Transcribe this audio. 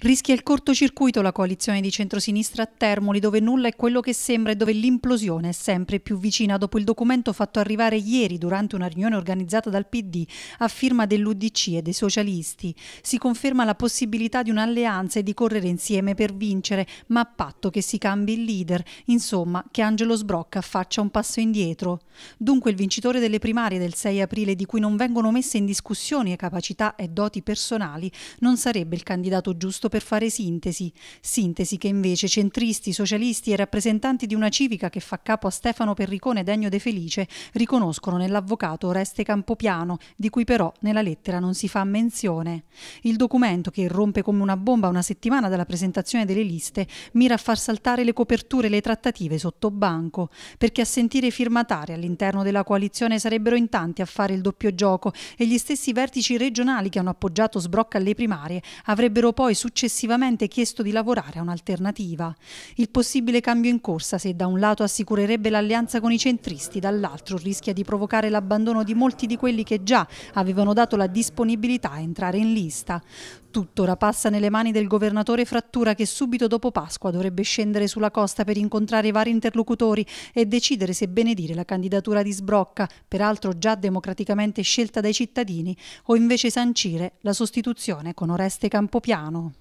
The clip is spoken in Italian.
Rischia il cortocircuito la coalizione di centrosinistra a Termoli, dove nulla è quello che sembra e dove l'implosione è sempre più vicina dopo il documento fatto arrivare ieri durante una riunione organizzata dal PD a firma dell'UDC e dei socialisti. Si conferma la possibilità di un'alleanza e di correre insieme per vincere, ma a patto che si cambi il leader, insomma che Angelo Sbrocca faccia un passo indietro. Dunque il vincitore delle primarie del 6 aprile, di cui non vengono messe in discussione capacità e doti personali, non sarebbe il candidato giusto tutto per fare sintesi, sintesi che invece centristi, socialisti e rappresentanti di una civica che fa capo a Stefano Perricone degno de Felice riconoscono nell'avvocato Oreste Campopiano, di cui però nella lettera non si fa menzione. Il documento, che rompe come una bomba una settimana dalla presentazione delle liste, mira a far saltare le coperture e le trattative sotto banco, perché a sentire firmatari all'interno della coalizione sarebbero in tanti a fare il doppio gioco e gli stessi vertici regionali che hanno appoggiato Sbrocca alle primarie avrebbero poi successivamente successivamente chiesto di lavorare a un'alternativa. Il possibile cambio in corsa, se da un lato assicurerebbe l'alleanza con i centristi, dall'altro rischia di provocare l'abbandono di molti di quelli che già avevano dato la disponibilità a entrare in lista. Tutto ora passa nelle mani del governatore Frattura che subito dopo Pasqua dovrebbe scendere sulla costa per incontrare i vari interlocutori e decidere se benedire la candidatura di Sbrocca, peraltro già democraticamente scelta dai cittadini, o invece sancire la sostituzione con Oreste Campopiano.